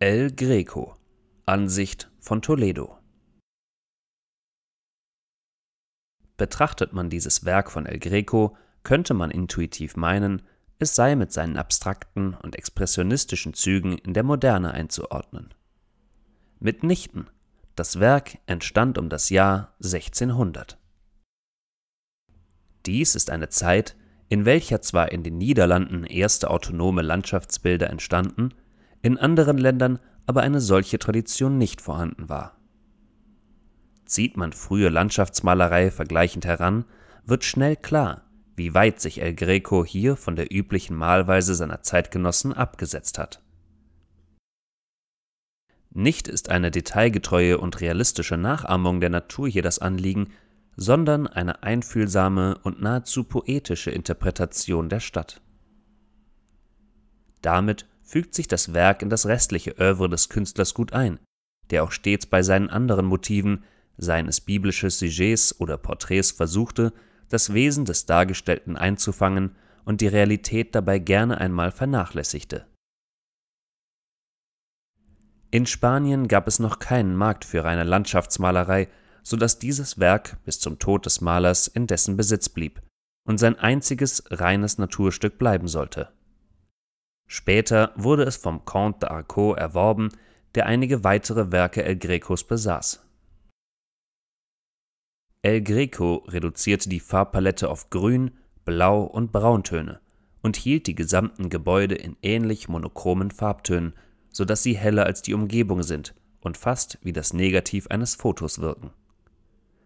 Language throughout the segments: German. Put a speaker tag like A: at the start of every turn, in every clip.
A: El Greco Ansicht von Toledo Betrachtet man dieses Werk von El Greco, könnte man intuitiv meinen, es sei mit seinen abstrakten und expressionistischen Zügen in der Moderne einzuordnen. Mitnichten. Das Werk entstand um das Jahr 1600. Dies ist eine Zeit, in welcher zwar in den Niederlanden erste autonome Landschaftsbilder entstanden, in anderen Ländern aber eine solche Tradition nicht vorhanden war. Zieht man frühe Landschaftsmalerei vergleichend heran, wird schnell klar, wie weit sich El Greco hier von der üblichen Malweise seiner Zeitgenossen abgesetzt hat. Nicht ist eine detailgetreue und realistische Nachahmung der Natur hier das Anliegen, sondern eine einfühlsame und nahezu poetische Interpretation der Stadt. Damit fügt sich das Werk in das restliche Övre des Künstlers gut ein, der auch stets bei seinen anderen Motiven, seien es biblische Sujets oder Porträts, versuchte, das Wesen des Dargestellten einzufangen und die Realität dabei gerne einmal vernachlässigte. In Spanien gab es noch keinen Markt für reine Landschaftsmalerei, so dass dieses Werk bis zum Tod des Malers in dessen Besitz blieb und sein einziges reines Naturstück bleiben sollte. Später wurde es vom Comte d'Arcot erworben, der einige weitere Werke El Grecos besaß. El Greco reduzierte die Farbpalette auf Grün, Blau und Brauntöne und hielt die gesamten Gebäude in ähnlich monochromen Farbtönen, sodass sie heller als die Umgebung sind und fast wie das Negativ eines Fotos wirken.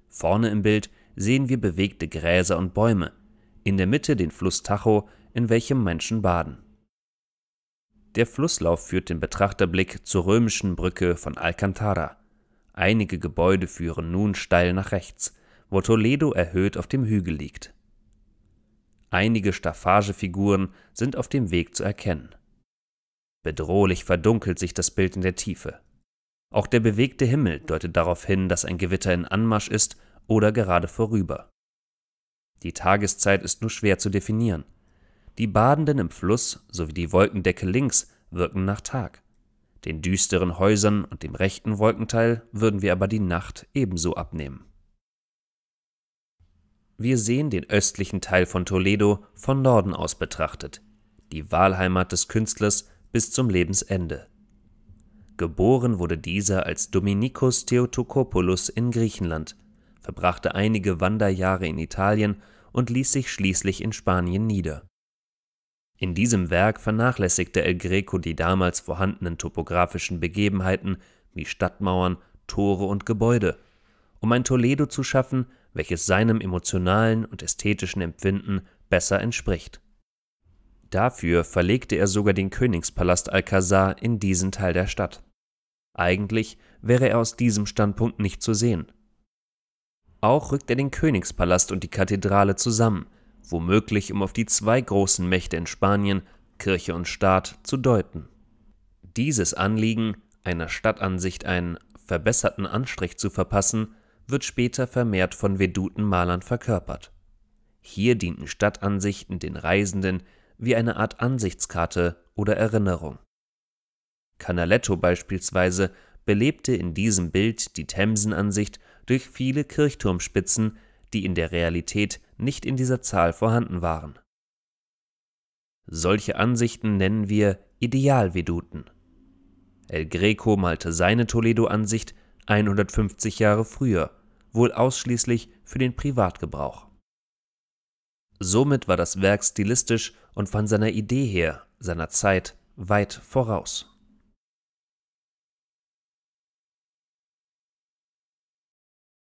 A: Vorne im Bild sehen wir bewegte Gräser und Bäume, in der Mitte den Fluss Tacho, in welchem Menschen baden. Der Flusslauf führt den Betrachterblick zur römischen Brücke von Alcantara. Einige Gebäude führen nun steil nach rechts, wo Toledo erhöht auf dem Hügel liegt. Einige Staffagefiguren sind auf dem Weg zu erkennen. Bedrohlich verdunkelt sich das Bild in der Tiefe. Auch der bewegte Himmel deutet darauf hin, dass ein Gewitter in Anmarsch ist oder gerade vorüber. Die Tageszeit ist nur schwer zu definieren. Die Badenden im Fluss sowie die Wolkendecke links wirken nach Tag. Den düsteren Häusern und dem rechten Wolkenteil würden wir aber die Nacht ebenso abnehmen. Wir sehen den östlichen Teil von Toledo von Norden aus betrachtet, die Wahlheimat des Künstlers bis zum Lebensende. Geboren wurde dieser als Dominikus Theotokopoulos in Griechenland, verbrachte einige Wanderjahre in Italien und ließ sich schließlich in Spanien nieder. In diesem Werk vernachlässigte El Greco die damals vorhandenen topografischen Begebenheiten wie Stadtmauern, Tore und Gebäude, um ein Toledo zu schaffen, welches seinem emotionalen und ästhetischen Empfinden besser entspricht. Dafür verlegte er sogar den Königspalast Alcazar in diesen Teil der Stadt. Eigentlich wäre er aus diesem Standpunkt nicht zu sehen. Auch rückt er den Königspalast und die Kathedrale zusammen – womöglich um auf die zwei großen Mächte in Spanien, Kirche und Staat, zu deuten. Dieses Anliegen, einer Stadtansicht einen verbesserten Anstrich zu verpassen, wird später vermehrt von Vedutenmalern verkörpert. Hier dienten Stadtansichten den Reisenden wie eine Art Ansichtskarte oder Erinnerung. Canaletto beispielsweise belebte in diesem Bild die Themsenansicht durch viele Kirchturmspitzen, die in der Realität nicht in dieser Zahl vorhanden waren. Solche Ansichten nennen wir Idealveduten. El Greco malte seine Toledo-Ansicht 150 Jahre früher, wohl ausschließlich für den Privatgebrauch. Somit war das Werk stilistisch und von seiner Idee her, seiner Zeit, weit voraus.